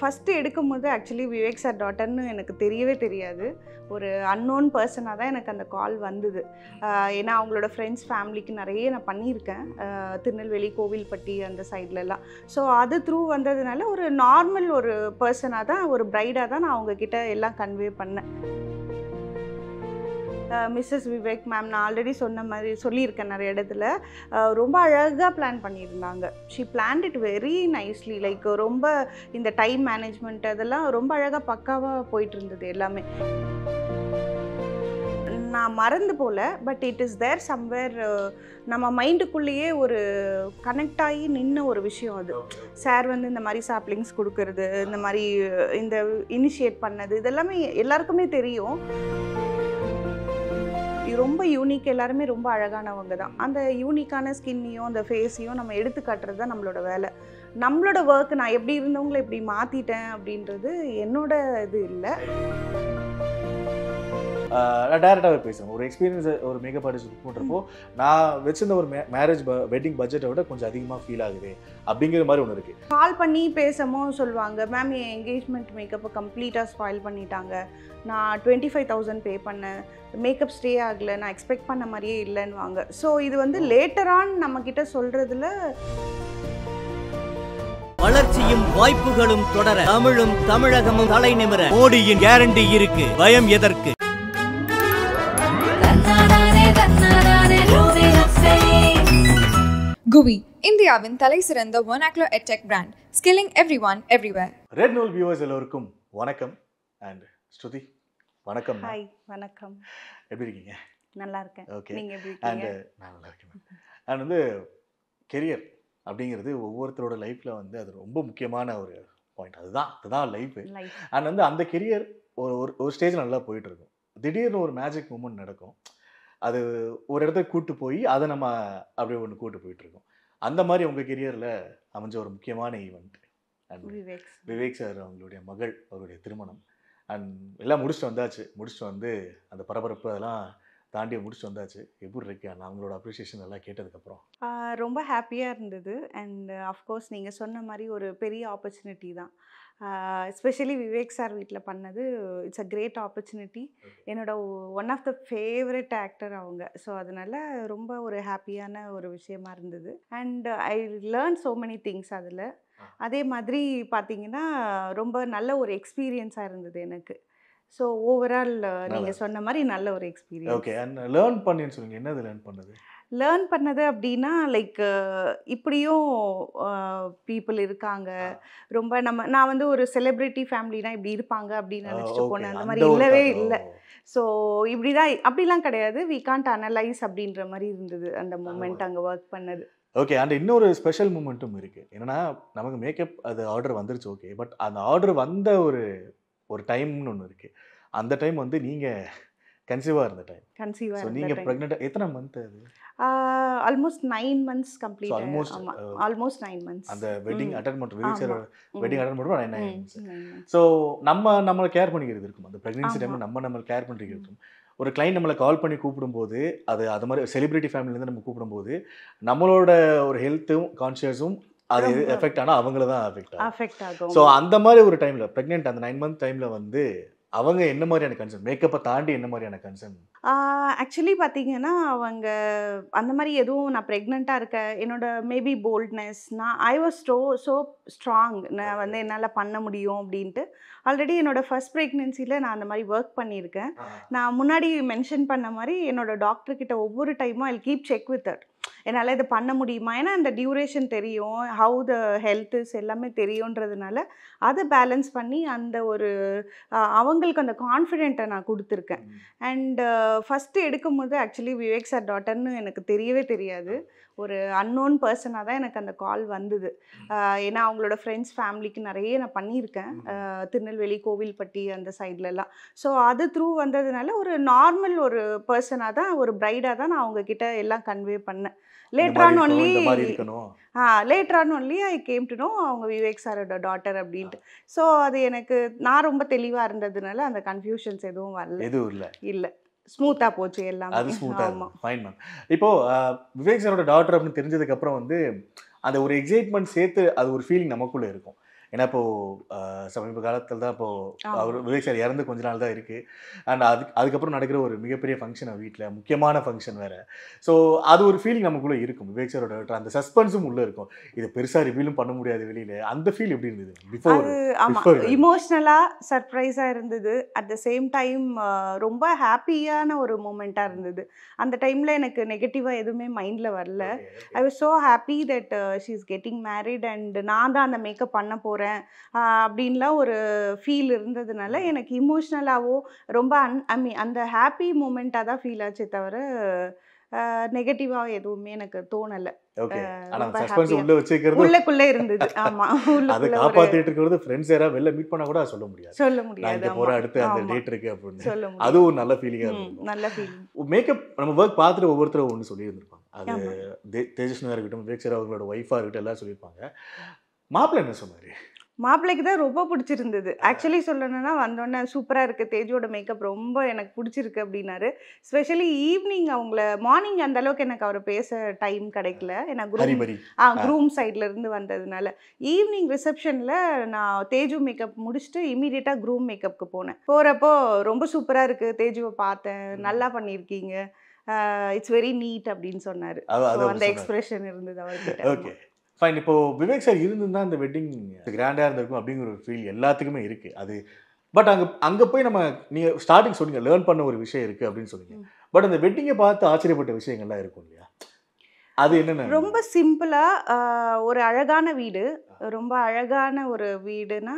first எடுக்கும்போது actually Vivek sir டாட்டர்னு எனக்கு தெரியவே தெரியாது ஒரு அன்னோன் பர்சனாக தான் எனக்கு அந்த கால் வந்தது ஏன்னா அவங்களோட ஃப்ரெண்ட்ஸ் ஃபேமிலிக்கு நிறைய நான் பண்ணியிருக்கேன் திருநெல்வேலி கோவில்பட்டி அந்த சைட்லலாம் ஸோ அது த்ரூ வந்ததுனால ஒரு நார்மல் ஒரு பர்சனாக தான் ஒரு ப்ரைடாக தான் நான் அவங்கக்கிட்ட எல்லாம் கன்வே பண்ணேன் மிஸ்ஸஸ் விவேக் மேம் நான் ஆல்ரெடி சொன்ன மாதிரி சொல்லியிருக்கேன் நிறைய இடத்துல ரொம்ப அழகாக பிளான் பண்ணியிருந்தாங்க she planned it very nicely like ரொம்ப இந்த டைம் மேனேஜ்மெண்ட் அதெல்லாம் ரொம்ப அழகாக பக்காவாக போயிட்டு இருந்தது எல்லாமே நான் மறந்து போல but it is there somewhere நம்ம மைண்டுக்குள்ளேயே ஒரு கனெக்ட் ஆகி நின்ன ஒரு விஷயம் அது சார் வந்து இந்த மாதிரி சாப்ளிங்ஸ் கொடுக்கறது இந்த மாதிரி இந்த இனிஷியேட் பண்ணது இதெல்லாமே எல்லாருக்குமே தெரியும் ரொம்ப யூனிக் எல்லாருமே ரொம்ப அழகானவங்க தான் அந்த யூனிக்கான ஸ்கின்னையும் அந்த ஃபேஸையும் நம்ம எடுத்து காட்டுறது தான் நம்மளோட வேலை நம்மளோட ஒர்க் நான் எப்படி இருந்தவங்களை இப்படி மாற்றிட்டேன் அப்படின்றது என்னோட இது இல்லை நான் பேசுகிறேன் ஒரு எக்ஸ்பீரியன்ஸ் ஒரு மேக்கப் ஆர்டிஸ்ட் புக் பண்ணுறப்போ நான் வச்சிருந்த ஒரு மேரேஜ் வெட்டிங் பட்ஜெட்டை விட கொஞ்சம் அதிகமாக ஃபீல் ஆகுது அப்படிங்கிற மாதிரி ஒன்று இருக்குது கால் பண்ணி பேசமோ சொல்லுவாங்க மேம் என் என்கேஜ்மெண்ட் மேக்கப்பை கம்ப்ளீட்டாக ஸ்பாயில் பண்ணிட்டாங்க நான் டுவெண்ட்டி ஃபைவ் தௌசண்ட் பே பண்ணேன் மேக்கப் ஸ்டே ஆகலை நான் எக்ஸ்பெக்ட் பண்ண மாதிரியே இல்லைன்னு வாங்க ஸோ இது வந்து லேட்டரான் நம்மக்கிட்ட சொல்கிறதுல வளர்ச்சியும் வாய்ப்புகளும் தொடர தமிழும் தமிழகமும் தலைநிமிர மோடியின் கேரண்டி இருக்கு பயம் எதற்கு குவி இந்தியாவின் தலை சிறந்த ஒனாக்லோ edtech brand skilling every one everywhere red நூல் வியூவர்ஸ் எல்லோருக்கும் வணக்கம் அண்ட் ஸ்ருதி வணக்கம் ஹாய் வணக்கம் எப்படி இருக்கீங்க நல்லா இருக்கேன் ஓகே நீங்க எப்படி அண்ட் நான் நல்லா இருக்கேன் அண்ட் வந்து கெரியர் அப்படிங்கிறது ஒவ்வொருத்தரோட லைஃப்பில் வந்து அது ரொம்ப முக்கியமான ஒரு பாயிண்ட் அதுதான் அதுதான் லைஃப் அண்ட் வந்து அந்த கெரியர் ஒரு ஒரு ஒரு ஸ்டேஜ் நல்லா போயிட்டுருக்கும் திடீர்னு ஒரு மேஜிக் மூமெண்ட் நடக்கும் அது ஒரு இடத்த கூட்டு போய் அதை நம்ம அப்படியே ஒன்று கூட்டு போயிட்டுருக்கோம் அந்த மாதிரி உங்கள் கெரியரில் அமைஞ்ச ஒரு முக்கியமான ஈவெண்ட் அண்ட் விவேக் சார் அவங்களுடைய மகள் அவருடைய திருமணம் அண்ட் எல்லாம் முடிச்சுட்டு வந்தாச்சு முடிச்சுட்டு வந்து அந்த பரபரப்பு அதெல்லாம் தாண்டி முடிச்சு வந்தாச்சு எப்படி இருக்கு நாங்களோட அவங்களோட அப்ரிஷியேஷன் எல்லாம் கேட்டதுக்கப்புறம் ரொம்ப ஹாப்பியாக இருந்தது அண்ட் அஃப்கோர்ஸ் நீங்கள் சொன்ன மாதிரி ஒரு பெரிய ஆப்பர்ச்சுனிட்டி தான் எஸ்பெஷலி விவேக் சார் வீட்டில் பண்ணது இட்ஸ் அ கிரேட் ஆப்பர்ச்சுனிட்டி என்னோட one of the favourite actor அவங்க ஸோ அதனால் ரொம்ப ஒரு ஹாப்பியான ஒரு விஷயமா இருந்தது and I learn so many things அதில் அதே மாதிரி பார்த்தீங்கன்னா ரொம்ப நல்ல ஒரு எக்ஸ்பீரியன்ஸாக இருந்தது எனக்கு ஸோ ஓவரால் நீங்கள் சொன்ன மாதிரி நல்ல ஒரு எக்ஸ்பீரியன்ஸ் ஓகே அண்ட் லேர்ன் பண்ணின்னு சொல்லுங்க என்னது லேர்ன் பண்ணது லேர்ன் பண்ணது அப்படின்னா லைக் இப்படியும் பீப்புள் இருக்காங்க ரொம்ப நம்ம நான் வந்து ஒரு செலிப்ரிட்டி ஃபேமிலினா இப்படி இருப்பாங்க அப்படின்னு நினச்சிட்டு போனேன் அந்த மாதிரி இல்லவே இல்லை ஸோ இப்படி தான் அப்படிலாம் கிடையாது வி கான்ட் அனலைஸ் அப்படின்ற மாதிரி இருந்தது அந்த மூமெண்ட் அங்கே ஒர்க் பண்ணது ஓகே அண்ட் இன்னொரு ஸ்பெஷல் மூமெண்ட்டும் இருக்குது என்னென்னா நமக்கு மேக்கப் அது ஆர்டர் வந்துருச்சு ஓகே பட் அந்த ஆர்டர் வந்த ஒரு ஒரு டைம்னு ஒன்று இருக்குது அந்த டைம் வந்து நீங்கள் கன்சீவாக இருந்த டைம் கன்சீவாக ஸோ நீங்கள் ப்ரெக்னெண்ட் எத்தனை மந்த் அது almost nine months complete almost almost nine months அந்த வெட்டிங் அட்டன் பண்ணுற வெட்டிங் அட்டன் பண்ணுறோம் நைன் மந்த்ஸ் ஸோ நம்ம நம்மளை கேர் பண்ணிக்கிறது இருக்கும் அந்த ப்ரெக்னென்சி டைம் நம்ம நம்மளை கேர் பண்ணிக்கிறது இருக்கும் ஒரு கிளைண்ட் நம்மளை கால் பண்ணி கூப்பிடும்போது அது அது மாதிரி செலிபிரிட்டி ஃபேமிலிலேருந்து நம்ம கூப்பிடும்போது நம்மளோட ஒரு ஹெல்த்தும் கான்ஷியஸும் அது எஃபெக்ட் ஆனால் அவங்கள தான் அஃபெக்ட் அஃபெக்ட் ஆகும் ஸோ அந்த மாதிரி ஒரு டைமில் ப்ரெக்னென்ட் அந்த நைன் மந்த் டைமில் வந்து அவங்க என்ன மாதிரியான கன்சர்ன் மேக்கப்பை தாண்டி என்ன மாதிரியான கன்சர்ன் ஆக்சுவலி பார்த்தீங்கன்னா அவங்க அந்த மாதிரி எதுவும் நான் ப்ரெக்னெண்ட்டாக இருக்கேன் என்னோட மேபி போல்ட்னஸ் நான் I was so so strong நான் வந்து என்னால் பண்ண முடியும் அப்படின்ட்டு ஆல்ரெடி என்னோட ஃபர்ஸ்ட் ப்ரெக்னென்சியில் நான் அந்த மாதிரி ஒர்க் பண்ணியிருக்கேன் நான் முன்னாடி மென்ஷன் பண்ண மாதிரி என்னோட டாக்டர்கிட்ட ஒவ்வொரு டைமும் I keep check with that என்னால் இதை பண்ண முடியுமா ஏன்னா அந்த டியூரேஷன் தெரியும் ஹவு த ஹெல்த் எல்லாமே தெரியுன்றதுனால அதை பேலன்ஸ் பண்ணி அந்த ஒரு அவங்களுக்கு அந்த கான்ஃபிடென்ட்டை நான் கொடுத்துருக்கேன் அண்டு ஃபஸ்ட்டு எடுக்கும்போது ஆக்சுவலி விவேக் சார் டாட்டர்னு எனக்கு தெரியவே தெரியாது ஒரு அன்னோன் பர்சனாக தான் எனக்கு அந்த கால் வந்தது ஏன்னா அவங்களோட ஃப்ரெண்ட்ஸ் ஃபேமிலிக்கு நிறைய நான் பண்ணியிருக்கேன் திருநெல்வேலி கோவில்பட்டி அந்த சைட்லலாம் ஸோ அது த்ரூ வந்ததுனால ஒரு நார்மல் ஒரு பர்சனாக தான் ஒரு ப்ரைடாக தான் நான் அவங்கக்கிட்ட எல்லாம் கன்வே பண்ணேன் later on only later on only I came to know அவங்க விவேக் சாரோட டாட்டர் அப்படின்ட்டு ஸோ அது எனக்கு நான் ரொம்ப தெளிவாக இருந்ததுனால அந்த கன்ஃபியூஷன்ஸ் எதுவும் வரல எதுவும் இல்லை இல்லை ஸ்மூத்தாக போச்சு எல்லாம் அது ஸ்மூத்தாக ஃபைன் மேம் இப்போது விவேக் சாரோட டாக்டர் அப்படின்னு தெரிஞ்சதுக்கப்புறம் வந்து அந்த ஒரு எக்ஸைட்மெண்ட் சேர்த்து அது ஒரு ஃபீலிங் நமக்குள்ளே இருக்கும் ஏன்னா இப்போது சமீப காலத்தில் தான் இப்போது அவர் விவேக் சார் இறந்து கொஞ்ச நாள் தான் இருக்குது அண்ட் அது அதுக்கப்புறம் நடக்கிற ஒரு மிகப்பெரிய ஃபங்க்ஷன் வீட்டில் முக்கியமான ஃபங்க்ஷன் வேறு ஸோ அது ஒரு ஃபீலிங் நமக்குள்ளே இருக்கும் விவேக் சாரோட அந்த சஸ்பென்ஸும் உள்ளே இருக்கும் இதை பெருசாக ரிவீலும் பண்ண முடியாது வெளியில் அந்த ஃபீல் எப்படி இருந்தது பிஃபோர் சர்ப்ரைஸா இமோஷ்னலாக சர்ப்ரைஸாக இருந்தது அட் த சேம் டைம் ரொம்ப ஹாப்பியான ஒரு மூமெண்ட்டாக இருந்தது அந்த டைமில் எனக்கு நெகட்டிவாக எதுவுமே மைண்டில் வரல I was so happy that she is getting married and நான் தான் அந்த மேக்கப் பண்ண போகிறேன் போகிறேன் அப்படின்லாம் ஒரு ஃபீல் இருந்ததுனால எனக்கு இமோஷ்னலாகவோ ரொம்ப அன் ஐ மீன் அந்த ஹாப்பி மூமெண்ட்டாக தான் ஃபீல் ஆச்சே தவிர நெகட்டிவாக எதுவுமே எனக்கு தோணலை உள்ளக்குள்ளே இருந்தது மீட் பண்ண கூட சொல்ல சொல்ல அடுத்து அந்த டேட் இருக்கு அப்படின்னு அது ஒரு நல்ல நல்ல மேக்கப் நம்ம ஒர்க் ஒவ்வொருத்தரும் சொல்லி இருந்திருப்பாங்க அது இருக்கட்டும் அவங்களோட இருக்கட்டும் எல்லாம் மாப்பிள்ளை என்ன சொன்னாரு மாப்பிள்ளைக்கு தான் ரொம்ப பிடிச்சிருந்தது ஆக்சுவலி சொல்லணும்னா வந்தோடனே சூப்பராக இருக்குது தேஜோட மேக்கப் ரொம்ப எனக்கு பிடிச்சிருக்கு அப்படின்னாரு ஸ்பெஷலி ஈவினிங் அவங்கள மார்னிங் அந்த அளவுக்கு எனக்கு அவரை பேச டைம் கிடைக்கல ஏன்னா குரூம் ஆ குரூம் சைட்ல இருந்து வந்ததுனால ஈவினிங் ரிசப்ஷனில் நான் தேஜு மேக்கப் முடிச்சுட்டு இமீடியட்டாக குரூம் மேக்கப்புக்கு போனேன் போகிறப்போ ரொம்ப சூப்பராக இருக்குது தேஜுவை பார்த்தேன் நல்லா பண்ணியிருக்கீங்க இட்ஸ் வெரி நீட் அப்படின்னு சொன்னார் அந்த எக்ஸ்பிரஷன் இருந்தது அவர்கிட்ட ஓகே ஃபைன் இப்போ விவேக் சார் இருந்திருந்தா அந்த வெட்டிங் கிராண்டாக இருந்திருக்கும் அப்படிங்கிற ஒரு ஃபீல் எல்லாத்துக்குமே இருக்குது அது பட் அங்கே அங்கே போய் நம்ம நீங்கள் ஸ்டார்டிங் சொன்னீங்க லேர்ன் பண்ண ஒரு விஷயம் இருக்குது அப்படின்னு சொன்னீங்க பட் அந்த வெட்டிங்கை பார்த்து ஆச்சரியப்பட்ட விஷயங்கள்லாம் இருக்கும் இல்லையா அது என்னென்ன ரொம்ப சிம்பிளாக ஒரு அழகான வீடு ரொம்ப அழகான ஒரு வீடுனா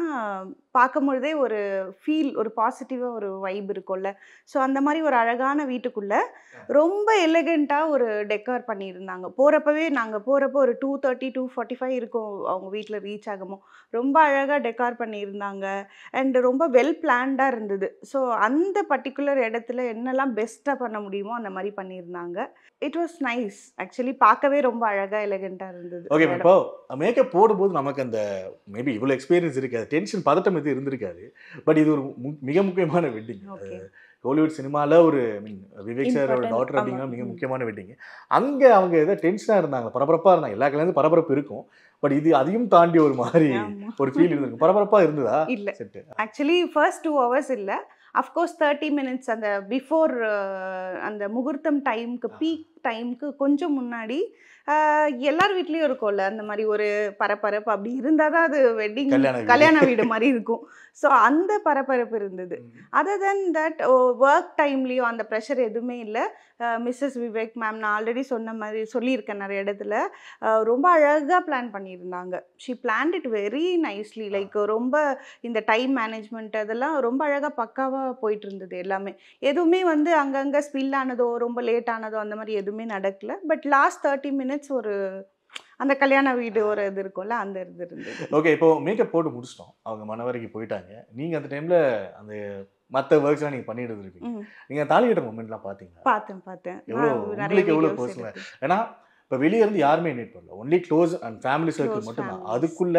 பார்க்கும் பொழுதே ஒரு ஃபீல் ஒரு பாசிட்டிவாக ஒரு வைப் இருக்கும்ல ஸோ அந்த மாதிரி ஒரு அழகான வீட்டுக்குள்ளே ரொம்ப எலிகண்ட்டாக ஒரு டெக்கார் பண்ணியிருந்தாங்க போகிறப்பவே நாங்கள் போகிறப்ப ஒரு two thirty two forty five இருக்கும் அவங்க வீட்டில் ரீச் ஆகுமோ ரொம்ப அழகாக டெக்கார் பண்ணியிருந்தாங்க அண்டு ரொம்ப வெல் பிளான்டாக இருந்தது ஸோ அந்த பர்டிகுலர் இடத்துல என்னெல்லாம் பெஸ்ட்டாக பண்ண முடியுமோ அந்த மாதிரி பண்ணியிருந்தாங்க இட் வாஸ் நைஸ் ஆக்சுவலி பார்க்கவே ரொம்ப அழகாக எலிகண்ட்டாக இருந்தது ஓகே மேக்கப் போடும்போது நம்ம நமக்கு அந்த மேபி இவ்வளோ எக்ஸ்பீரியன்ஸ் இருக்காது டென்ஷன் பதட்டம் எதுவும் இருந்திருக்காது பட் இது ஒரு மிக முக்கியமான வெட்டிங் ஹாலிவுட் சினிமாவில் ஒரு மீன் விவேக் சாரோட டாக்டர் அப்படிங்கிற மிக முக்கியமான வெட்டிங் அங்கே அவங்க ஏதோ டென்ஷனாக இருந்தாங்க பரபரப்பாக இருந்தாங்க எல்லா கலந்து பரபரப்பு இருக்கும் பட் இது அதையும் தாண்டி ஒரு மாதிரி ஒரு ஃபீல் இருந்திருக்கு பரபரப்பாக இருந்ததா இல்லை ஆக்சுவலி ஃபர்ஸ்ட் டூ ஹவர்ஸ் இல்லை அஃப்கோர்ஸ் தேர்ட்டி மினிட்ஸ் அந்த பிஃபோர் அந்த முகூர்த்தம் டைமுக்கு பீக் டைமுக்கு கொஞ்சம் முன்னாடி எல்லார் வீட்லேயும் இருக்கும்ல அந்த மாதிரி ஒரு பரபரப்பு அப்படி இருந்தால் தான் அது வெட்டிங் கல்யாண வீடு மாதிரி இருக்கும் ஸோ அந்த பரபரப்பு இருந்தது அதர் தென் தட் ஒர்க் டைம்லேயும் அந்த ப்ரெஷர் எதுவுமே இல்லை மிஸ்ஸஸ் விவேக் மேம் நான் ஆல்ரெடி சொன்ன மாதிரி சொல்லியிருக்கேன் நிறைய இடத்துல ரொம்ப அழகாக பிளான் பண்ணியிருந்தாங்க she planned it very nicely like ரொம்ப இந்த டைம் மேனேஜ்மெண்ட் அதெல்லாம் ரொம்ப அழகாக பக்காவாக போயிட்டு இருந்தது எல்லாமே எதுவுமே வந்து அங்கங்கே ஸ்பில் ஆனதோ ரொம்ப லேட் ஆனதோ அந்த மாதிரி எதுவுமே நடக்கல பட் லாஸ்ட் தேர்ட்டி மினிட்ஸ் ஒரு அந்த கல்யாண வீடு ஒரு இது இருக்கும்ல அந்த இது இருந்தது ஓகே இப்போ மேக்கப் போட்டு முடிச்சிட்டோம் அவங்க மனவரைக்கு போயிட்டாங்க நீங்க அந்த டைம்ல அந்த மற்ற ஒர்க்ஸ்லாம் நீங்க பண்ணிட்டு இருக்கீங்க நீங்க தாலி கட்டுற மூமெண்ட்லாம் பார்த்தீங்க பார்த்தேன் பார்த்தேன் எவ்வளோ உங்களுக்கு எவ்வளோ பர்சனல் ஏன்னா இப்போ வெளியே இருந்து யாருமே இன்வைட் பண்ணல only close and family circle மட்டும்தான் அதுக்குள்ள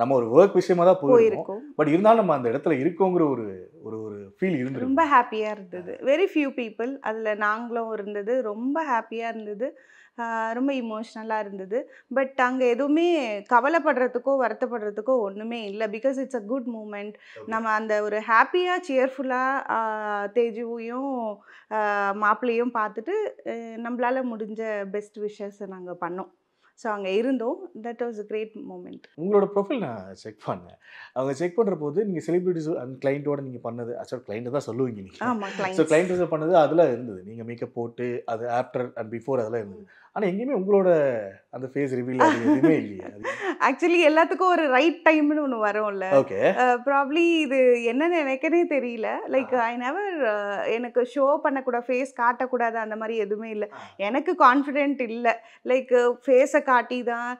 நம்ம ஒரு ஒர்க் விஷயமா தான் போயிருக்கோம் பட் இருந்தாலும் நம்ம அந்த இடத்துல இருக்கோங்கிற ஒரு ஒரு ஒரு ஃபீல் இருந்து ரொம்ப ஹாப்பியா இருந்தது வெரி ஃபியூ பீப்புள் அதில் நாங்களும் இருந்தது ரொம்ப ஹாப்பியா இருந்தது ரொம்ப இமோஷ்னலாக இருந்தது பட் அங்கே எதுவுமே கவலைப்படுறதுக்கோ வருத்தப்படுறதுக்கோ ஒன்றுமே இல்லை because it's a good moment நம்ம அந்த ஒரு ஹாப்பியாக சியர்ஃபுல்லாக தேஜுவையும் மாப்பிள்ளையும் பார்த்துட்டு நம்மளால் முடிஞ்ச பெஸ்ட் விஷஸை நாங்கள் பண்ணோம் ஸோ அங்கே இருந்தோம் that was a great moment உங்களோட ப்ரொஃபைல் நான் செக் பண்ணேன் அவங்க செக் பண்ணுற போது நீங்கள் செலிபிரிட்டிஸ் அந்த கிளைண்ட்டோட நீங்கள் பண்ணது அச்சோ கிளைண்ட்டு தான் சொல்லுவீங்க நீங்கள் ஆமாம் ஸோ கிளைண்ட் பண்ணது அதில் இருந்தது நீங்கள் மேக்கப் போட்டு அது ஆஃப்டர் அண்ட் பிஃபோர் அதெல்லாம் இருந்தது ஆனால் எங்கேயுமே உங்களோட அந்த ஃபேஸ் ரிவீல் எதுவுமே இல்லையா ஆக்சுவலி எல்லாத்துக்கும் ஒரு ரைட் டைம்னு ஒன்று வரும்ல ஓகே ப்ராப்ளி uh, இது என்னன்னு எனக்கே தெரியல லைக் ஐ நெவர் எனக்கு ஷோ பண்ணக்கூடாது ஃபேஸ் காட்டக்கூடாது அந்த மாதிரி எதுவுமே இல்லை எனக்கு கான்ஃபிடென்ட் இல்லை லைக் ஃபேஸை காட்டி தான்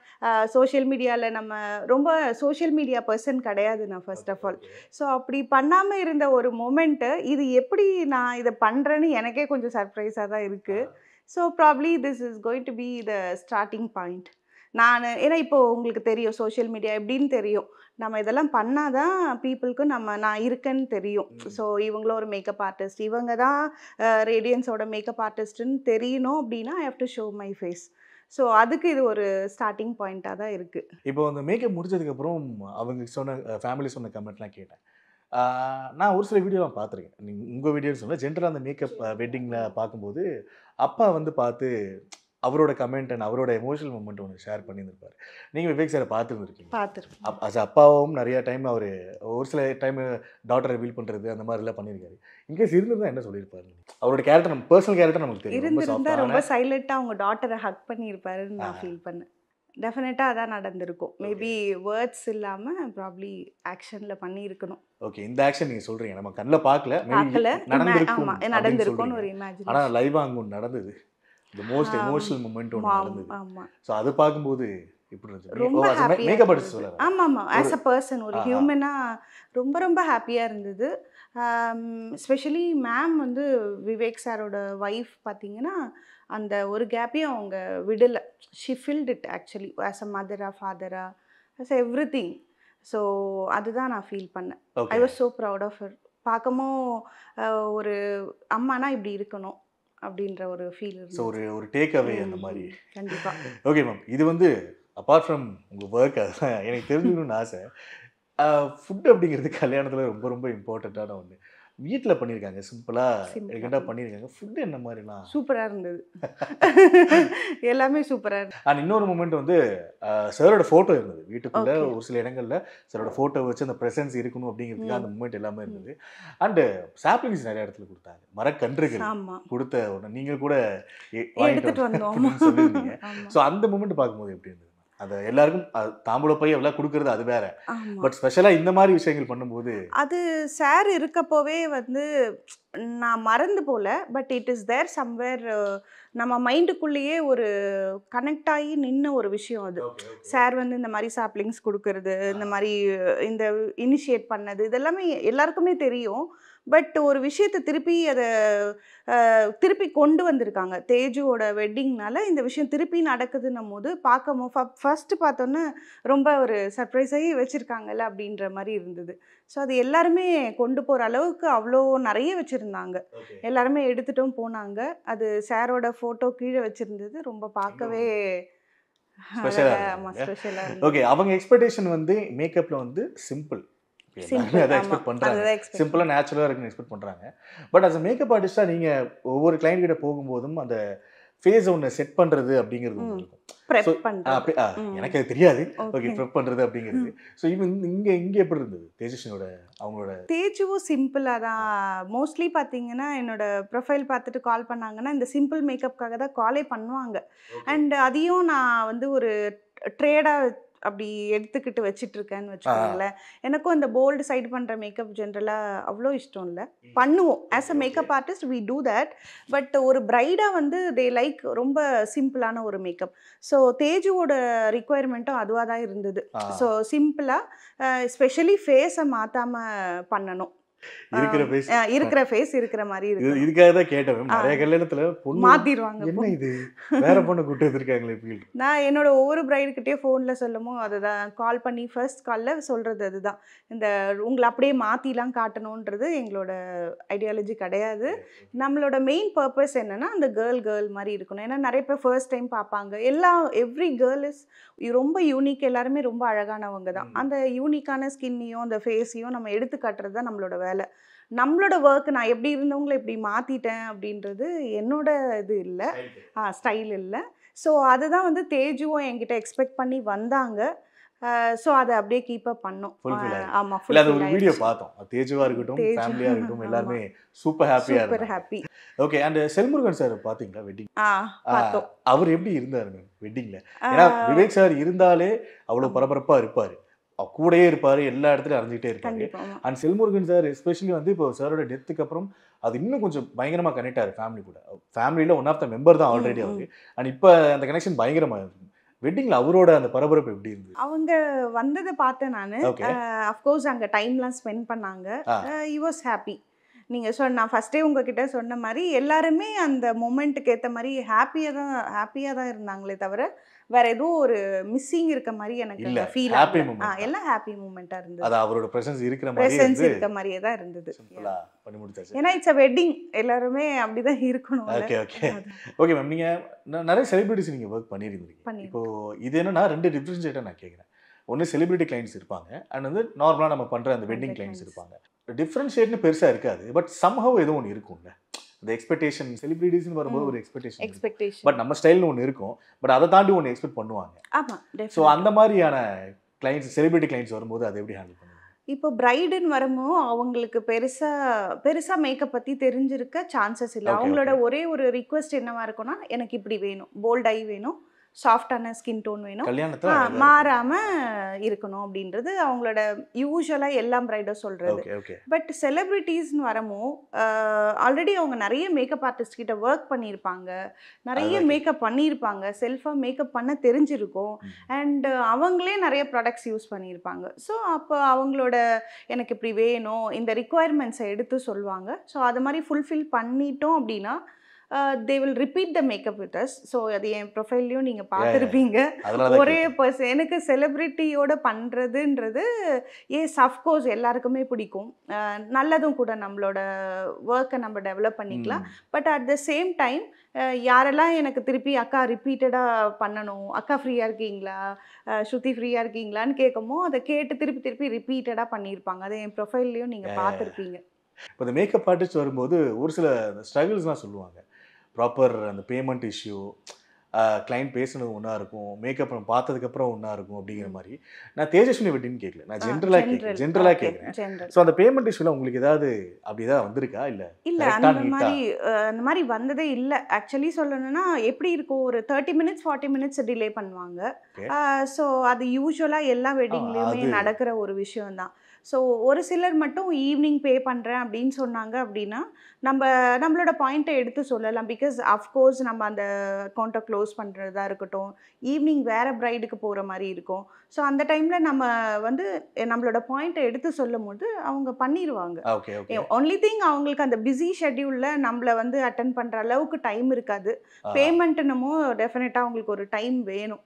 சோஷியல் மீடியாவில் நம்ம ரொம்ப சோஷியல் மீடியா பர்சன் கிடையாது நான் ஃபர்ஸ்ட் ஆஃப் ஆல் ஸோ அப்படி பண்ணாமல் இருந்த ஒரு மொமெண்ட்டு இது எப்படி நான் இதை பண்ணுறேன்னு எனக்கே கொஞ்சம் சர்ப்ரைஸாக தான் இருக்குது so probably this is going to be the starting point நான் ஏன்னா இப்போ உங்களுக்கு தெரியும் சோஷியல் மீடியா எப்படின்னு தெரியும் நம்ம இதெல்லாம் பண்ணால் தான் பீப்புளுக்கு நம்ம நான் இருக்கேன்னு தெரியும் ஸோ இவங்களும் ஒரு மேக்கப் ஆர்டிஸ்ட் இவங்க தான் ரேடியன்ஸோட மேக்கப் ஆர்டிஸ்ட்டுன்னு தெரியணும் அப்படின்னா I have to show my face so அதுக்கு இது ஒரு ஸ்டார்டிங் பாயிண்ட்டாக தான் இருக்குது இப்போ அந்த மேக்கப் முடிச்சதுக்கப்புறம் அவங்க சொன்ன ஃபேமிலி சொன்ன கமெண்ட்லாம் கேட்டேன் நான் ஒரு சில வீடியோலாம் பார்த்துருக்கேன் நீங்கள் உங்கள் வீடியோன்னு சொன்னால் ஜென்ரலாக அந்த மேக்கப் வெட்டிங்கில் பார்க்கும்போது அப்பா வந்து பார்த்து அவரோட கமெண்ட் அண்ட் அவரோட எமோஷனல் மூமெண்ட் ஒன்று ஷேர் பண்ணியிருந்திருப்பார் நீங்கள் விவேக் சார் பார்த்துருந்துருக்கீங்க பார்த்துருக்கீங்க அஸ் அப்பாவும் நிறைய டைம் அவர் ஒரு சில டைம் டாக்டரை ஃபீல் பண்ணுறது அந்த மாதிரிலாம் பண்ணியிருக்காரு இன்கேஸ் தான் என்ன சொல்லியிருப்பாரு அவரோட கேரக்டர் நம்ம பர்சனல் கேரக்டர் நமக்கு தெரியும் ரொம்ப சைலண்ட்டாக அவங்க டாக்டரை ஹக் பண்ணியிருப்பாருன்னு நான் ஃபீல் பண்ணேன் டெஃபினட்டாக அதான் நடந்திருக்கும் மேபி வேர்ட்ஸ் இல்லாமல் ப்ராப்ளி ஆக்ஷனில் பண்ணியிருக்கணும் ஓகே இந்த ஆக்ஷன் நீங்கள் சொல்கிறீங்க நம்ம கண்ணில் பார்க்கல பார்க்கல ஆமாம் ஒரு இமேஜின் ஆனால் லைவ் அங்கே நடந்தது த மோஸ்ட் எமோஷனல் மூமெண்ட் ஒன்று நடந்தது ஸோ அதை பார்க்கும்போது ரொம்ப ஹாப்பியாக ஆமாம் ஆமாம் ஆஸ் அ பர்சன் ஒரு ஹியூமனாக ரொம்ப ரொம்ப ஹாப்பியாக இருந்தது ஸ்பெஷலி மேம் வந்து விவேக் சாரோட ஒய்ஃப் பார்த்தீங்கன்னா அந்த ஒரு கேப்பையும் அவங்க விடலை she filled it actually as a மதரா ஃபாதரா ஆஸ் எவ்ரி திங் ஸோ அதுதான் நான் ஃபீல் பண்ணேன் I was so proud of பார்க்கமோ ஒரு அம்மானா இப்படி இருக்கணும் அப்படின்ற ஒரு ஃபீல் ஸோ ஒரு ஒரு டேக் அவே அந்த மாதிரி கண்டிப்பாக ஓகே மேம் இது வந்து அப்பார்ட் ஃப்ரம் உங்கள் ஒர்க் அதுதான் எனக்கு தெரிஞ்சுக்கணும்னு ஆசை ஃபுட் அப்படிங்கிறது கல்யாணத்தில் ரொம்ப ரொம்ப இம்பார்ட்டண்ட்டான ஒன்று வீட்டில் பண்ணியிருக்காங்க சிம்பிளாக எலிகண்டாக பண்ணியிருக்காங்க ஃபுட்டு என்ன மாதிரிலாம் சூப்பராக இருந்தது எல்லாமே சூப்பராக இருந்தது அண்ட் இன்னொரு மூமெண்ட் வந்து சாரோட ஃபோட்டோ இருந்தது வீட்டுக்குள்ளே ஒரு சில இடங்களில் சரோட ஃபோட்டோ வச்சு அந்த ப்ரெசன்ஸ் இருக்கணும் அப்படிங்கிறதுக்கு அந்த மூமெண்ட் எல்லாமே இருந்தது அண்டு சாப்பிங்ஸ் நிறைய இடத்துல கொடுத்தாங்க மரக்கன்றுகள் கொடுத்த உடனே நீங்கள் கூட வாங்கிட்டு வந்தோம் ஸோ அந்த மூமெண்ட் பார்க்கும்போது எப்படி இருந்தது அது எல்லாருக்கும் தாம்பூல பை எவ்வளோ கொடுக்கறது அது வேற பட் ஸ்பெஷலாக இந்த மாதிரி விஷயங்கள் பண்ணும்போது அது சார் இருக்கப்போவே வந்து நான் மறந்து போல but it is there somewhere நம்ம மைண்டுக்குள்ளேயே ஒரு கனெக்ட் ஆகி நின்ன ஒரு விஷயம் அது சார் வந்து இந்த மாதிரி சாப்லிங்ஸ் கொடுக்கறது இந்த மாதிரி இந்த இனிஷியேட் பண்ணது இதெல்லாமே எல்லாருக்குமே தெரியும் பட் ஒரு விஷயத்தை திருப்பி அதை திருப்பி கொண்டு வந்திருக்காங்க தேஜுவோட வெட்டிங்னால இந்த விஷயம் திருப்பி நடக்குதுன்னும் போது பார்க்கவும் ஃபஸ்ட்டு பார்த்தோன்னே ரொம்ப ஒரு சர்ப்ரைஸாகி வச்சுருக்காங்கல்ல அப்படின்ற மாதிரி இருந்தது ஸோ அது எல்லாருமே கொண்டு போகிற அளவுக்கு அவ்வளோ நிறைய வச்சுருந்தாங்க எல்லாருமே எடுத்துட்டும் போனாங்க அது சாரோட ஃபோட்டோ கீழே வச்சுருந்தது ரொம்ப பார்க்கவே ஸ்பெஷலாக ஓகே அவங்க எக்ஸ்பெக்டேஷன் வந்து மேக்கப்பில் வந்து சிம்பிள் எக்ஸ்பெக்ட் பண்ணுறாங்க சிம்பிளாக நேச்சுரலாக இருக்குன்னு எக்ஸ்பெக்ட் பண்ணுறாங்க பட் அஸ் மேக்கப் ஆர்டிஸ்டாக நீங்கள் ஒவ்வொரு கிளைண்ட் கிட்ட போகும்போதும் அந்த ஃபேஸ் ஒன்று செட் பண்ணுறது அப்படிங்கிறது எனக்கு அது தெரியாது ஓகே ப்ரெப் பண்ணுறது அப்படிங்கிறது ஸோ இவன் இங்கே இங்கே எப்படி இருந்தது தேஜஸ்வனோட அவங்களோட தேஜுவும் சிம்பிளாக தான் மோஸ்ட்லி பார்த்தீங்கன்னா என்னோட ப்ரொஃபைல் பார்த்துட்டு கால் பண்ணாங்கன்னா இந்த சிம்பிள் மேக்கப்புக்காக தான் காலே பண்ணுவாங்க அண்ட் அதையும் நான் வந்து ஒரு ட்ரேடாக அப்படி எடுத்துக்கிட்டு வச்சுட்டு இருக்கேன்னு வச்சுக்கோங்களேன் எனக்கும் இந்த போல்டு சைடு பண்ணுற மேக்கப் ஜென்ரலாக அவ்வளோ இஷ்டம் இல்லை பண்ணுவோம் as a makeup artist we do that but ஒரு பிரைடாக வந்து தே லைக் ரொம்ப சிம்பிளான ஒரு மேக்கப் ஸோ தேஜுவோட ரிக்குவயர்மெண்ட்டும் அதுவாக தான் இருந்தது ஸோ சிம்பிளாக ஸ்பெஷலி ஃபேஸை மாற்றாமல் பண்ணணும் இருக்கிற ஃபேஸ் இருக்கிற ஃபேஸ் இருக்கிற மாதிரி இருக்கு இதுக்காக தான் கேட்டேன் நிறைய கல்யாணத்துல பொண்ணு மாத்திடுவாங்க என்ன இது வேற பொண்ணு கூட்டு வச்சிருக்காங்களே ஃபீல்டு நான் என்னோட ஒவ்வொரு பிரைடு பிரைடுக்கிட்டே ஃபோன்ல சொல்லமோ அதை தான் கால் பண்ணி ஃபர்ஸ்ட் காலில் சொல்றது அதுதான் இந்த உங்களை அப்படியே மாத்திலாம் காட்டணுன்றது எங்களோட ஐடியாலஜி கிடையாது நம்மளோட மெயின் பர்பஸ் என்னன்னா அந்த கேர்ள் கேர்ள் மாதிரி இருக்கணும் ஏன்னா நிறைய பேர் ஃபர்ஸ்ட் டைம் பார்ப்பாங்க எல்லா எவ்ரி கேர்ள் இஸ் ரொம்ப யூனிக் எல்லாருமே ரொம்ப அழகானவங்க தான் அந்த யூனிக்கான ஸ்கின்னையும் அந்த ஃபேஸையும் நம்ம எடுத்து காட்டுறது தான் நம்மளோட வேலை நம்மளோட ஒர்க் நான் எப்படி இருந்தவங்களை இப்படி மாற்றிட்டேன் அப்படின்றது என்னோட இது இல்லை ஸ்டைல் இல்லை ஸோ அதுதான் வந்து தேஜுவும் என்கிட்ட எக்ஸ்பெக்ட் பண்ணி வந்தாங்க ஸோ அதை அப்படியே கீப் அப் பண்ணோம் ஆமாம் இல்லை அது ஒரு வீடியோ பார்த்தோம் தேஜுவாக இருக்கட்டும் ஃபேமிலியாக இருக்கட்டும் எல்லாருமே சூப்பர் ஹாப்பியாக சூப்பர் ஹாப்பி ஓகே அந்த செல்முருகன் சார் பார்த்தீங்களா வெட்டிங் அவர் எப்படி இருந்தாருங்க வெட்டிங்கில் ஏன்னா விவேக் சார் இருந்தாலே அவ்வளோ பரபரப்பாக இருப்பார் கூடயே இருப்பார் எல்லா இடத்துலையும் அறிஞ்சிக்கிட்டே இருக்காரு அண்ட் செல்முருகன் சார் எஸ்பெஷலி வந்து இப்போ சாரோட டெத்துக்கு அப்புறம் அது இன்னும் கொஞ்சம் பயங்கரமாக கனெக்ட் ஆகுது ஃபேமிலி கூட ஃபேமிலியில் ஒன் ஆஃப் த மெம்பர் தான் ஆல்ரெடி அவருக்கு அண்ட் இப்போ அந்த கனெக்ஷன் பயங்கரமாக இருக்கும் வெட்டிங்ல அவரோட அந்த பரபரப்பு எப்படி இருந்தது அவங்க வந்ததை பார்த்தேன் நான் அஃப்கோர்ஸ் அங்கே டைம்லாம் ஸ்பெண்ட் பண்ணாங்க இ வாஸ் ஹாப்பி நீங்கள் சொன்ன நான் ஃபஸ்ட்டே உங்ககிட்ட சொன்ன மாதிரி எல்லாருமே அந்த மூமெண்ட்டுக்கு ஏற்ற மாதிரி ஹாப்பியாக தான் ஹாப்பியாக தான் இருந்தாங்களே தவிர வேற ஏதோ ஒரு மிஸ்ஸிங் இருக்க மாதிரி எனக்கு ஃபீல் ஹாப்பி எல்லாம் ஹாப்பி மூமெண்டா இருந்தது அது அவரோட பிரசன்ஸ் இருக்கிற மாதிரி பிரசன்ஸ் இருக்க மாதிரியே தான் இருந்தது சிம்பிளா பண்ணி முடிச்சாச்சு ஏன்னா இட்ஸ் வெட்டிங் எல்லாருமே அப்படிதான் இருக்கணும் ஓகே ஓகே ஓகே மேம் நீங்க நிறைய செலிபிரிட்டிஸ் நீங்க ஒர்க் பண்ணிருக்கீங்க இப்போ இது என்னன்னா ரெண்டு டிஃபரன்ஷியேட்டர் நான் கேக்குறேன் ஒன்னு செலிபிரிட்டி கிளைண்ட்ஸ் இருப்பாங்க அண்ட் வந்து நார்மலா நம்ம பண்ற அந்த வெட்டிங் கிளைண்ட்ஸ் இருப்பாங்க டிஃபரன்ஷியேட்னு பெருசா இருக்காது பட் சம்ஹவ் எதுவும் ஒன்னு இருக்கும்ல அந்த எக்ஸ்பெக்டேஷன் செலிபிரிட்டிஸ்னு வரும்போது ஒரு எக்ஸ்பெக்டேஷன் எக்ஸ்பெக்டேஷன் பட் நம்ம ஸ்டைல்னு ஒன்று இருக்கும் பட் அதை தாண்டி ஒன்று எக்ஸ்பெக்ட் பண்ணுவாங்க ஆமாம் ஸோ அந்த மாதிரியான கிளைண்ட்ஸ் செலிபிரிட்டி கிளைண்ட்ஸ் வரும்போது அதை எப்படி ஹேண்டில் பண்ணுவாங்க இப்போ பிரைடுன்னு வரும்போது அவங்களுக்கு பெருசாக பெருசாக மேக்கப் பற்றி தெரிஞ்சிருக்க சான்சஸ் இல்லை அவங்களோட ஒரே ஒரு ரிக்வெஸ்ட் என்னவாக இருக்கும்னா எனக்கு இப்படி வேணும் போல்ட் ஐ வேணும் சாஃப்டான ஸ்கின் டோன் வேணும் மாறாமல் இருக்கணும் அப்படின்றது அவங்களோட யூஸ்வலா எல்லா பிரைடர் சொல்கிறது பட் செலிப்ரிட்டிஸ்னு வரமோ ஆல்ரெடி அவங்க நிறைய மேக்கப் ஆர்டிஸ்ட் கிட்ட ஒர்க் பண்ணியிருப்பாங்க நிறைய மேக்கப் பண்ணியிருப்பாங்க செல்ஃபாக மேக்கப் பண்ண தெரிஞ்சிருக்கும் அண்ட் அவங்களே நிறைய ப்ராடக்ட்ஸ் யூஸ் பண்ணியிருப்பாங்க ஸோ அப்போ அவங்களோட எனக்கு இப்படி வேணும் இந்த ரிக்குவயர்மெண்ட்ஸை எடுத்து சொல்லுவாங்க ஸோ அது மாதிரி ஃபுல்ஃபில் பண்ணிட்டோம் அப்படின்னா they will repeat the makeup with us so அது என் ப்ரொஃபைல்லையும் நீங்கள் பார்த்துருப்பீங்க ஒரே பர்சன் எனக்கு செலிப்ரிட்டியோட பண்ணுறதுன்றது ஏ சஃப்கோர்ஸ் எல்லாருக்குமே பிடிக்கும் uh, நல்லதும் கூட நம்மளோட ஒர்க்கை நம்ம டெவலப் பண்ணிக்கலாம் but at the same time யாரெல்லாம் எனக்கு திருப்பி அக்கா ரிப்பீட்டடாக பண்ணணும் அக்கா ஃப்ரீயாக இருக்கீங்களா uh, ஸ்ருதி ஃப்ரீயாக இருக்கீங்களான்னு கேட்கமோ அதை கேட்டு திருப்பி திருப்பி ரிப்பீட்டடாக பண்ணியிருப்பாங்க அதை என் ப்ரொஃபைல்லையும் நீங்கள் பார்த்துருப்பீங்க இப்போ இந்த மேக்கப் ஆர்டிஸ்ட் வரும்போது ஒரு சில ஸ்ட்ரகிள்ஸ்லாம் சொல்லுவாங்க ப்ராப்பர் அந்த பேமெண்ட் இஷ்யூ கிளைண்ட் பேசுனது ஒன்றா இருக்கும் மேக்கப் பார்த்ததுக்கப்புறம் ஒன்றா இருக்கும் அப்படிங்கிற மாதிரி நான் தேஜஸ்வினி வெட்டின்னு கேட்கல நான் ஜென்ரலாக கேட்குறேன் ஜென்ரலாக கேட்குறேன் ஸோ அந்த பேமெண்ட் இஷ்யூவில் உங்களுக்கு ஏதாவது அப்படி ஏதாவது வந்திருக்கா இல்லை இல்லை அந்த மாதிரி அந்த மாதிரி வந்ததே இல்லை ஆக்சுவலி சொல்லணும்னா எப்படி இருக்கும் ஒரு thirty minutes forty minutes delay பண்ணுவாங்க ஸோ அது யூஸ்வலாக எல்லா வெட்டிங்லேயுமே நடக்கிற ஒரு விஷயம் தான் ஸோ ஒரு சிலர் மட்டும் ஈவினிங் பே பண்ணுறேன் அப்படின்னு சொன்னாங்க அப்படின்னா நம்ம நம்மளோட பாயிண்ட்டை எடுத்து சொல்லலாம் பிகாஸ் அஃப்கோர்ஸ் நம்ம அந்த அக்கௌண்ட்டை க்ளோஸ் பண்ணுறதா இருக்கட்டும் ஈவினிங் வேறு ப்ரைடுக்கு போகிற மாதிரி இருக்கும் ஸோ அந்த டைமில் நம்ம வந்து நம்மளோட பாயிண்ட்டை எடுத்து சொல்லும் போது அவங்க பண்ணிடுவாங்க ஒன்லி திங் அவங்களுக்கு அந்த பிஸி ஷெட்யூலில் நம்மளை வந்து அட்டன் பண்ணுற அளவுக்கு டைம் இருக்காது பேமெண்ட்டுனமோ டெஃபினட்டாக அவங்களுக்கு ஒரு டைம் வேணும்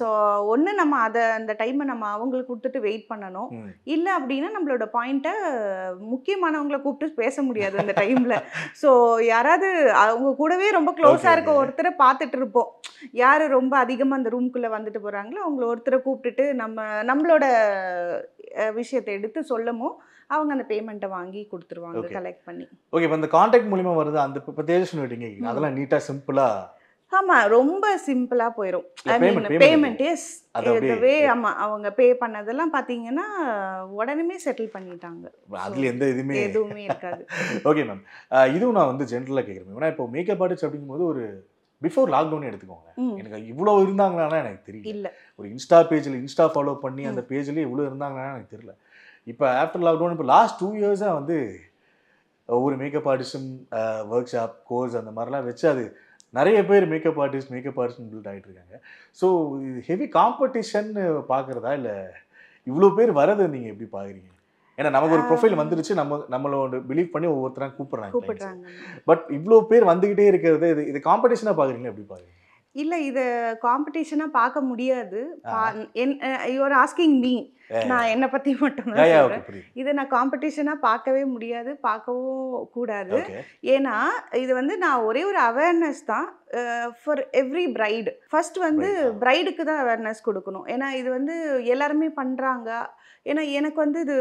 ஸோ ஒன்று நம்ம அதை அந்த டைமை நம்ம அவங்களுக்கு கொடுத்துட்டு வெயிட் பண்ணணும் இல்லை அப்படி அப்படின்னா நம்மளோட பாயிண்ட்டை முக்கியமானவங்களை கூப்பிட்டு பேச முடியாது அந்த டைமில் ஸோ யாராவது அவங்க கூடவே ரொம்ப க்ளோஸாக இருக்க ஒருத்தரை பார்த்துட்டு இருப்போம் யார் ரொம்ப அதிகமாக அந்த ரூம்குள்ளே வந்துட்டு போகிறாங்களோ அவங்கள ஒருத்தரை கூப்பிட்டுட்டு நம்ம நம்மளோட விஷயத்தை எடுத்து சொல்லமோ அவங்க அந்த பேமெண்ட்டை வாங்கி கொடுத்துருவாங்க கலெக்ட் பண்ணி ஓகே இப்போ அந்த கான்டாக்ட் மூலிமா வருது அந்த இப்போ தேஜஸ்னு அதெல்லாம் நீட்டாக சிம்பிளாக ஆமாம் ரொம்ப சிம்பிளாக போயிடும் ஐ மீன் பேமெண்ட் எஸ் அதுவே ஆமா அவங்க பே பண்ணதெல்லாம் பார்த்தீங்கன்னா உடனே செட்டில் பண்ணிட்டாங்க அதில் எந்த இதுவுமே எதுவுமே இருக்காது ஓகே மேம் இதுவும் நான் வந்து ஜென்ரலாக கேக்குறேன் ஏன்னா இப்போ மேக்கப் ஆர்டிஸ்ட் போது ஒரு பிஃபோர் லாக்டவுன் எடுத்துக்கோங்க எனக்கு இவ்வளோ இருந்தாங்களானா எனக்கு தெரியல ஒரு இன்ஸ்டா பேஜில் இன்ஸ்டா ஃபாலோ பண்ணி அந்த பேஜ்ல இவ்வளோ இருந்தாங்களானா எனக்கு தெரியல இப்போ ஆஃப்டர் லாக்டவுன் இப்போ லாஸ்ட் டூ இயர்ஸாக வந்து ஒவ்வொரு மேக்கப் ஆர்டிஸ்டும் ஒர்க் ஷாப் கோர்ஸ் அந்த மாதிரிலாம் வச்சு அது நிறைய பேர் makeup artist makeup artist build ஆகிட்டு இருக்காங்க ஸோ ஹெவி காம்படிஷன் பார்க்குறதா இல்லை இவ்வளோ பேர் வரது நீங்கள் எப்படி பார்க்குறீங்க ஏன்னா நமக்கு ஒரு ப்ரொஃபைல் வந்துருச்சு நம்ம நம்மளோட பிலீவ் பண்ணி ஒவ்வொருத்தரும் கூப்பிடுறாங்க பட் இவ்வளோ பேர் வந்துக்கிட்டே இருக்கிறது இது இது காம்படிஷனாக பார்க்குறீங்களா எப்படி பார்க்குறீங்க இல்லை இது காம்படிஷனாக பார்க்க முடியாது யூஆர் ஆஸ்கிங் மீ நான் என்னை பற்றி மட்டும் இதை நான் காம்படிஷனாக பார்க்கவே முடியாது பார்க்கவும் கூடாது ஏன்னா இது வந்து நான் ஒரே ஒரு அவேர்னஸ் தான் ஃபார் எவ்ரி பிரைடு ஃபர்ஸ்ட் வந்து பிரைடுக்கு தான் அவேர்னஸ் கொடுக்கணும் ஏன்னா இது வந்து எல்லாருமே பண்ணுறாங்க ஏன்னா எனக்கு வந்து இது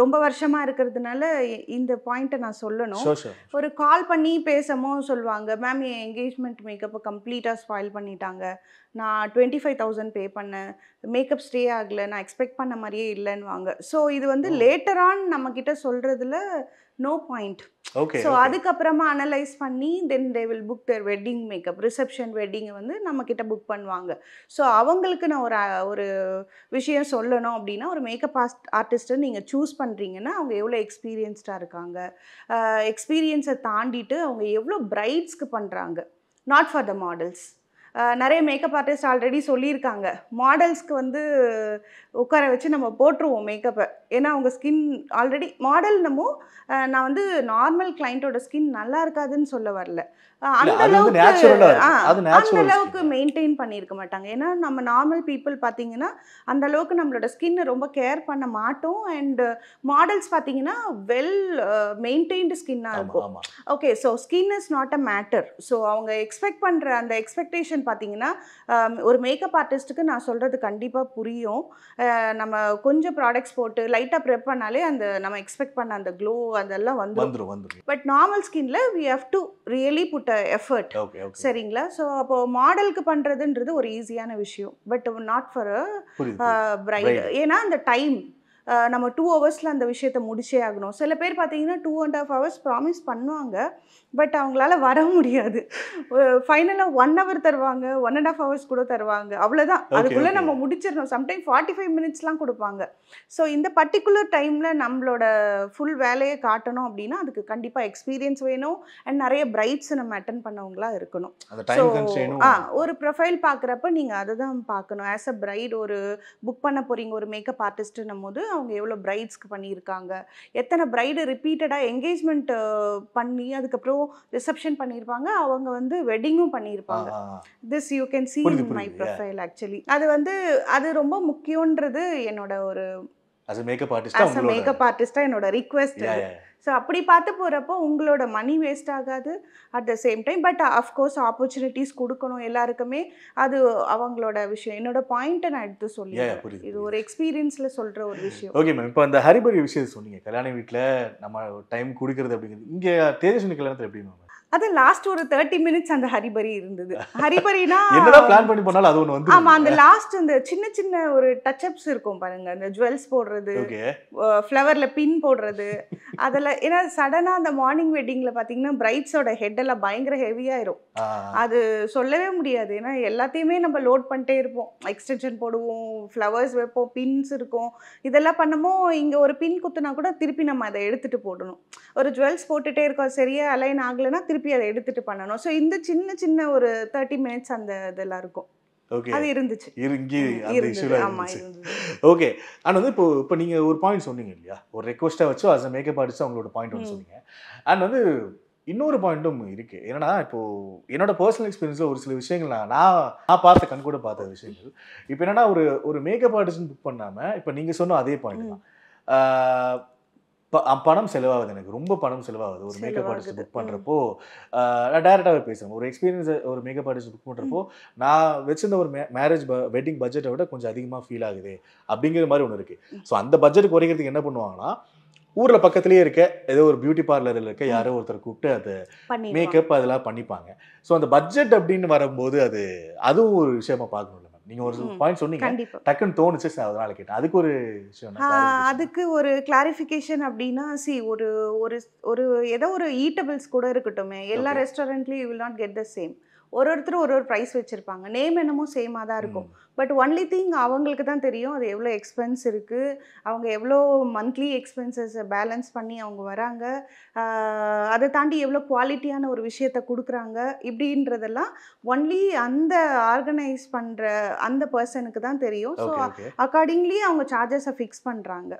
ரொம்ப வருஷமாக இருக்கிறதுனால இந்த பாயிண்ட்டை நான் சொல்லணும் ஒரு கால் பண்ணி பேசமோ சொல்லுவாங்க மேம் என் என்கேஜ்மெண்ட் மேக்கப்பை கம்ப்ளீட்டாக ஸ்பாயில் பண்ணிட்டாங்க நான் டுவெண்ட்டி ஃபைவ் தௌசண்ட் பே பண்ணேன் மேக்கப் ஸ்டே ஆகலை நான் எக்ஸ்பெக்ட் பண்ண மாதிரியே இல்லைன்னு வாங்க ஸோ இது வந்து லேட்டரான் நம்மக்கிட்ட சொல்கிறதுல நோ பாயிண்ட் ஓகே ஸோ அதுக்கப்புறமா அனலைஸ் பண்ணி then they will book their wedding makeup reception வெட்டிங்கை வந்து நம்மக்கிட்ட புக் பண்ணுவாங்க ஸோ அவங்களுக்கு நான் ஒரு ஒரு விஷயம் சொல்லணும் அப்படின்னா ஒரு மேக்கப் ஆர்ட் ஆர்டிஸ்ட்டை நீங்கள் சூஸ் பண்ணுறீங்கன்னா அவங்க எவ்வளோ எக்ஸ்பீரியன்ஸ்டாக இருக்காங்க எக்ஸ்பீரியன்ஸை தாண்டிட்டு அவங்க எவ்வளோ பிரைட்ஸ்க்கு பண்ணுறாங்க நாட் ஃபார் த மாடல்ஸ் நிறைய மேக்கப் ஆர்டிஸ்ட் ஆல்ரெடி சொல்லியிருக்காங்க மாடல்ஸ்க்கு வந்து உட்கார வச்சு நம்ம போட்டுருவோம் மேக்கப்பை ஏன்னா அவங்க ஸ்கின் ஆல்ரெடி நம்ம நான் வந்து நார்மல் கிளைண்ட்டோட ஸ்கின் நல்லா இருக்காதுன்னு சொல்ல வரல அந்த அளவுக்கு மெயின்டைன் பண்ணியிருக்க மாட்டாங்க ஏன்னா நம்ம நார்மல் பீப்புள் பார்த்தீங்கன்னா அந்த அளவுக்கு நம்மளோட ஸ்கின்னை ரொம்ப கேர் பண்ண மாட்டோம் அண்ட் மாடல்ஸ் பார்த்தீங்கன்னா வெல் மெயின்டைன்டு ஸ்கின்னாக இருக்கும் okay so skin is not a matter so அவங்க எக்ஸ்பெக்ட் பண்ணுற அந்த எக்ஸ்பெக்டேஷன் பார்த்தீங்கன்னா ஒரு மேக்கப் ஆர்டிஸ்ட்டுக்கு நான் சொல்கிறது கண்டிப்பாக புரியும் நம்ம கொஞ்சம் ப்ராடக்ட்ஸ் போட்டு லைட்டாக ப்ரெப் பண்ணாலே அந்த நம்ம எக்ஸ்பெக்ட் பண்ண அந்த க்ளோ அதெல்லாம் வந்து பட் நார்மல் ஸ்கின்ல we have to really put effort சரிங்களா ஸோ அப்போ மாடலுக்கு பண்ணுறதுன்றது ஒரு ஈஸியான விஷயம் பட் நாட் ஃபார் பிரைட் ஏன்னா அந்த டைம் uh, நம்ம டூ ஹவர்ஸில் அந்த விஷயத்த முடிச்சே ஆகணும் சில பேர் பார்த்தீங்கன்னா two and half hours promise பண்ணுவாங்க பட் அவங்களால வர முடியாது ஃபைனலாக ஒன் ஹவர் தருவாங்க ஒன் அண்ட் ஆஃப் ஹவர்ஸ் கூட தருவாங்க அவ்வளோதான் அதுக்குள்ளே நம்ம முடிச்சிடணும் சம்டைம் ஃபார்ட்டி ஃபைவ் மினிட்ஸ்லாம் கொடுப்பாங்க ஸோ இந்த பர்டிகுலர் டைமில் நம்மளோட ஃபுல் வேலையை காட்டணும் அப்படின்னா அதுக்கு கண்டிப்பாக எக்ஸ்பீரியன்ஸ் வேணும் அண்ட் நிறைய பிரைட்ஸ் நம்ம அட்டன் பண்ணவங்களாக இருக்கணும் ஸோ ஆ ஒரு ப்ரொஃபைல் பார்க்குறப்ப நீங்கள் அதை தான் பார்க்கணும் ஆஸ் அ பிரைட் ஒரு புக் பண்ண போகிறீங்க ஒரு மேக்கப் ஆர்டிஸ்ட்டுன்னும் போது அவங்க எவ்வளோ பிரைட்ஸ்க்கு பண்ணியிருக்காங்க எத்தனை பிரைடு ரிப்பீட்டடாக என்கேஜ்மெண்ட் பண்ணி அதுக்கப்புறம் ரிசப்ஷன் பண்ணியிருப்பாங்க அவங்க வந்து வெட்டிங்கும் பண்ணியிருப்பாங்க this you can see in my profile actually அது வந்து அது ரொம்ப முக்கியன்றது என்னோட ஒரு மேக்கப் ஆர்டிஸ்டா என்னோட ரிக்வெஸ்ட் ஸோ அப்படி பார்த்து போகிறப்போ உங்களோட மணி வேஸ்ட் ஆகாது at the same time but of course opportunities கொடுக்கணும் எல்லாருக்குமே அது அவங்களோட விஷயம் என்னோட பாயிண்ட்டை நான் எடுத்து சொல்லி இது ஒரு எக்ஸ்பீரியன்ஸில் சொல்கிற ஒரு விஷயம் ஓகே மேம் இப்போ அந்த ஹரிபரி விஷயம் சொன்னீங்க கல்யாண வீட்டில் நம்ம டைம் கொடுக்குறது அப்படிங்கிறது இங்கே தேஜஸ்வினி கல்யாணத்தில் எப்படி மேம் அது லாஸ்ட் ஒரு தேர்ட்டி மினிட்ஸ் அந்த ஹரிபரி இருந்தது ஹரிபரினா பிளான் பண்ணி போனாலும் அது ஒன்று வந்து ஆமாம் அந்த லாஸ்ட் இந்த சின்ன சின்ன ஒரு டச் அப்ஸ் இருக்கும் பாருங்க அந்த ஜுவல்ஸ் போடுறது ஃப்ளவரில் பின் போடுறது அதில் ஏன்னா சடனாக அந்த மார்னிங் வெட்டிங்கில் பார்த்தீங்கன்னா பிரைட்ஸோட ஹெட்டெல்லாம் பயங்கர ஹெவியாயிரும் அது சொல்லவே முடியாது ஏன்னா எல்லாத்தையுமே நம்ம லோட் பண்ணிட்டே இருப்போம் எக்ஸ்டென்ஷன் போடுவோம் ஃப்ளவர்ஸ் வைப்போம் பின்ஸ் இருக்கும் இதெல்லாம் பண்ணமோ இங்கே ஒரு பின் குத்துனா கூட திருப்பி நம்ம அதை எடுத்துகிட்டு போடணும் ஒரு ஜுவல்ஸ் போட்டுகிட்டே இருக்கோம் சரியா அலைன் ஆகலைன்னா திருப்பி திருப்பி அதை எடுத்துட்டு பண்ணணும் ஸோ இந்த சின்ன சின்ன ஒரு தேர்ட்டி மினிட்ஸ் அந்த இதெல்லாம் இருக்கும் அது இருந்துச்சு ஓகே வந்து இப்போ நீங்கள் ஒரு பாயிண்ட் சொன்னீங்க இல்லையா ஒரு அஸ் அ மேக்கப் அவங்களோட சொன்னீங்க அண்ட் வந்து இன்னொரு பாயிண்ட்டும் இப்போ என்னோட பர்சனல் ஒரு சில விஷயங்கள் நான் நான் பார்த்த கண் கூட பார்த்த விஷயங்கள் இப்போ என்னன்னா ஒரு ஒரு மேக்கப் ஆர்டிஸ்ட் புக் பண்ணாம இப்போ நீங்க சொன்ன அதே பாயிண்ட் தான் பணம் செலவாகுது எனக்கு ரொம்ப பணம் செலவாகுது ஒரு மேக்கப் ஆர்டிஸ்ட் புக் பண்ணுறப்போ நான் டேரெக்டாகவே பேசுகிறேன் ஒரு எக்ஸ்பீரியன்ஸ் ஒரு மேக்கப் ஆர்டிஸ்ட் புக் பண்ணுறப்போ நான் வச்சிருந்த ஒரு மேரேஜ் வெட்டிங் பட்ஜெட்டை விட கொஞ்சம் அதிகமாக ஃபீல் ஆகுது அப்படிங்கிற மாதிரி ஒன்று இருக்குது ஸோ அந்த பட்ஜெட் குறைக்கிறதுக்கு என்ன பண்ணுவாங்கன்னா ஊரில் பக்கத்துலேயே இருக்க ஏதோ ஒரு பியூட்டி பார்லரில் இருக்க யாரோ ஒருத்தர் கூப்பிட்டு அது மேக்கப் அதெல்லாம் பண்ணிப்பாங்க ஸோ அந்த பட்ஜெட் அப்படின்னு வரும்போது அது அதுவும் ஒரு விஷயமா பார்க்கணும்ல நீங்கள் ஒரு பாயிண்ட் சொன்னீங்க டக்குன்னு தோணுச்சு அதனால கேட்டேன் அதுக்கு ஒரு அதுக்கு ஒரு கிளாரிஃபிகேஷன் அப்படின்னா சி ஒரு ஒரு ஒரு ஏதோ ஒரு ஈட்டபிள்ஸ் கூட இருக்கட்டும் எல்லா ரெஸ்டாரண்ட்லயும் you will not get the same ஒரு ஒருத்தர் ஒரு ஒரு ப்ரைஸ் வச்சுருப்பாங்க நேம் என்னமோ சேமாக தான் இருக்கும் பட் ஒன்லி திங் அவங்களுக்கு தான் தெரியும் அது எவ்வளோ எக்ஸ்பென்ஸ் இருக்குது அவங்க எவ்வளோ மந்த்லி எக்ஸ்பென்சஸ் பேலன்ஸ் பண்ணி அவங்க வராங்க அதை தாண்டி எவ்வளோ குவாலிட்டியான ஒரு விஷயத்த கொடுக்குறாங்க இப்படின்றதெல்லாம் ஒன்லி அந்த ஆர்கனைஸ் பண்ணுற அந்த பர்சனுக்கு தான் தெரியும் ஸோ அக்கார்டிங்லி அவங்க சார்ஜஸை ஃபிக்ஸ் பண்ணுறாங்க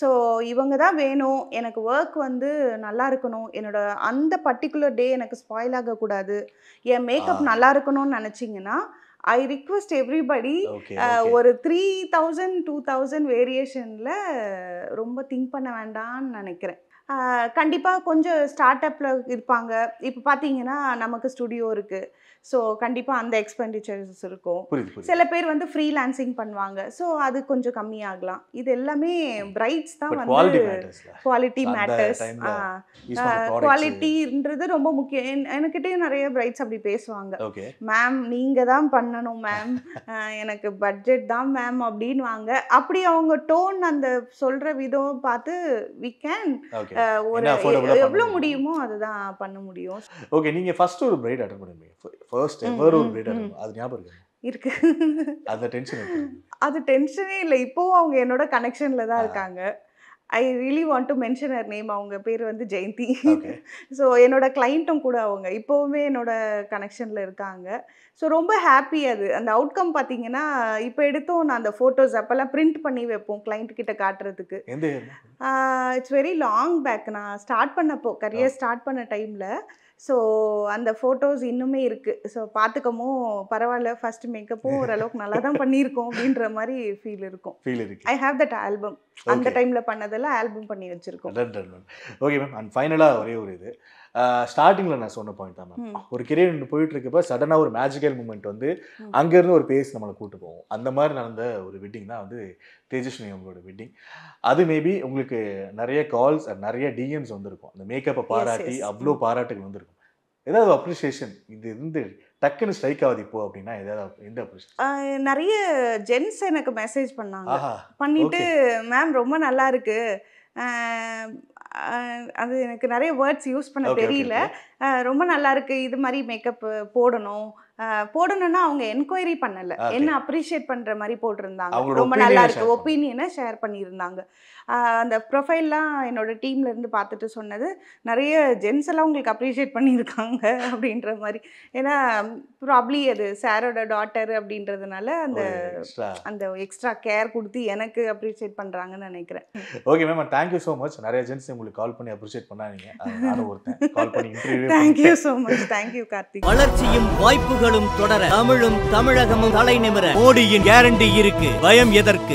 ஸோ இவங்க தான் வேணும் எனக்கு ஒர்க் வந்து நல்லா இருக்கணும் என்னோட அந்த பர்டிகுலர் டே எனக்கு ஸ்பாயில் ஆகக்கூடாது என் மேக்கப் நல்லா இருக்கணும்னு நினச்சிங்கன்னா ஐ ரிக்வெஸ்ட் எவ்ரிபடி ஒரு த்ரீ தௌசண்ட் டூ தௌசண்ட் வேரியேஷனில் ரொம்ப திங்க் பண்ண வேண்டாம்னு நினைக்கிறேன் கண்டிப்பாக கொஞ்சம் ஸ்டார்ட் அப்பில் இருப்பாங்க இப்போ பார்த்தீங்கன்னா நமக்கு ஸ்டுடியோ இருக்குது ஸோ கண்டிப்பாக அந்த எக்ஸ்பெண்டிச்சர்ஸ் இருக்கும் சில பேர் வந்து ஃப்ரீலான்சிங் பண்ணுவாங்க ஸோ அது கொஞ்சம் கம்மியாகலாம் இது எல்லாமே பிரைட்ஸ் தான் வந்து குவாலிட்டி மேட்டர்ஸ் குவாலிட்டின்றது ரொம்ப முக்கியம் எனக்கிட்டே நிறைய பிரைட்ஸ் அப்படி பேசுவாங்க மேம் நீங்கள் தான் பண்ணணும் மேம் எனக்கு பட்ஜெட் தான் மேம் வாங்க அப்படி அவங்க டோன் அந்த சொல்கிற விதம் பார்த்து வி கேன் ஒரு எவ்வளோ முடியுமோ அதுதான் பண்ண முடியும் ஓகே நீங்கள் ஃபஸ்ட்டு ஒரு பிரைட் அட்டன் பண்ணுவீங்க ஃபர்ஸ்ட் எவர் ஒரு பிரீடர் அது ஞாபகம் இருக்கு இருக்கு அந்த டென்ஷன் அது டென்ஷனே இல்லை இப்போவும் அவங்க என்னோட கனெக்ஷனில் தான் இருக்காங்க I really want to mention her name அவங்க பேர் வந்து ஜெயந்தி ஸோ என்னோட கிளைண்ட்டும் கூட அவங்க இப்போவுமே என்னோட கனெக்ஷனில் இருக்காங்க ஸோ ரொம்ப ஹாப்பி அது அந்த அவுட்கம் பார்த்தீங்கன்னா இப்போ எடுத்தோம் நான் அந்த ஃபோட்டோஸ் அப்போல்லாம் பிரிண்ட் பண்ணி வைப்போம் கிளைண்ட் கிட்ட காட்டுறதுக்கு இட்ஸ் வெரி லாங் பேக் நான் ஸ்டார்ட் பண்ணப்போ கரியர் ஸ்டார்ட் பண்ண டைமில் ஸோ அந்த ஃபோட்டோஸ் இன்னுமே இருக்குது ஸோ பார்த்துக்கமோ பரவாயில்ல ஃபஸ்ட் மேக்கப்பும் ஓரளவுக்கு நல்லா தான் பண்ணியிருக்கோம் அப்படின்ற மாதிரி ஃபீல் இருக்கும் ஃபீல் இருக்கு ஐ ஹாவ் தட் ஆல்பம் அந்த டைமில் பண்ணதெல்லாம் ஆல்பம் பண்ணி வச்சுருக்கோம் ஓகே மேம் அண்ட் ஃபைனலாக ஒரே ஒரு இது ஸ்டார்டிங்கில் நான் சொன்ன பாயிண்ட் தான் மேம் ஒரு கிரியர் ரெண்டு போயிட்டு இருக்கப்ப சடனாக ஒரு மேஜிக்கல் மூமெண்ட் வந்து அங்கேருந்து ஒரு பேஸ் நம்மளை கூட்டு போவோம் அந்த மாதிரி நடந்த ஒரு வெட்டிங் தான் வந்து தேஜஸ்வினி அவங்களோட வெட்டிங் அது மேபி உங்களுக்கு நிறைய கால்ஸ் நிறைய டிஎம்ஸ் வந்திருக்கும் அந்த மேக்கப்பை பாராட்டி அவ்வளோ பாராட்டுகள் வந்திருக்கும் ஏதாவது அப்ரிசியேஷன் இது இருந்து டக்குன்னு ஸ்ட்ரைக் ஆகுது இப்போ அப்படின்னா ஏதாவது எந்த அப்ரிஷியேஷன் நிறைய ஜென்ஸ் எனக்கு மெசேஜ் பண்ணாங்க பண்ணிட்டு மேம் ரொம்ப நல்லா இருக்குது அது எனக்கு நிறைய வேர்ட்ஸ் யூஸ் பண்ண தெரியல ரொம்ப நல்லா இருக்கு இது மாதிரி மேக்கப் போடணும் போடணும்னா அவங்க என்கொயரி பண்ணல என்ன அப்ரிஷியேட் பண்ற மாதிரி போட்டிருந்தாங்க ரொம்ப நல்லா இருக்கு ஒப்பீனியனை ஷேர் பண்ணியிருந்தாங்க அந்த ப்ரொஃபைல்லாம் என்னோட டீம்ல இருந்து பார்த்துட்டு சொன்னது நிறைய ஜென்ஸ் எல்லாம் உங்களுக்கு அப்ரிஷியேட் பண்ணியிருக்காங்க அப்படின்ற மாதிரி ஏன்னா ப்ராப்ளி அது சாரோட டாட்டர் அப்படின்றதுனால அந்த அந்த எக்ஸ்ட்ரா கேர் கொடுத்து எனக்கு அப்ரிஷியேட் பண்றாங்கன்னு நினைக்கிறேன் okay ma'am thank you so much நிறைய ஜென்ஸ் உங்களுக்கு கால் பண்ணி அப்ரிஷியேட் பண்ணாங்க ஒருத்தன் கால் பண்ணி thank you so much thank you Karthik வளர்ச்சியும் வாய்ப்புகள் நாளும் தொடர தமிழும் தமிழகமும் தலை நிமிர மோடியின் கேரண்டி இருக்கு பயம் எதற்கு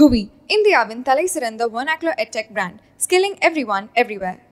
குவி இந்தியாவின் தலை சிறந்த ஒன் ஆக்லோ edtech brand skilling every one everywhere